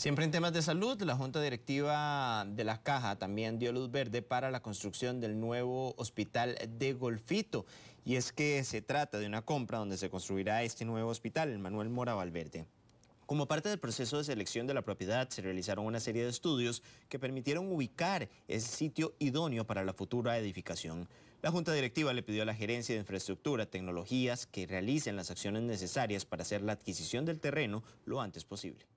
Siempre en temas de salud, la Junta Directiva de la Caja también dio luz verde para la construcción del nuevo hospital de Golfito. Y es que se trata de una compra donde se construirá este nuevo hospital, el Manuel Mora Valverde. Como parte del proceso de selección de la propiedad, se realizaron una serie de estudios que permitieron ubicar ese sitio idóneo para la futura edificación. La Junta Directiva le pidió a la Gerencia de Infraestructura, Tecnologías que realicen las acciones necesarias para hacer la adquisición del terreno lo antes posible.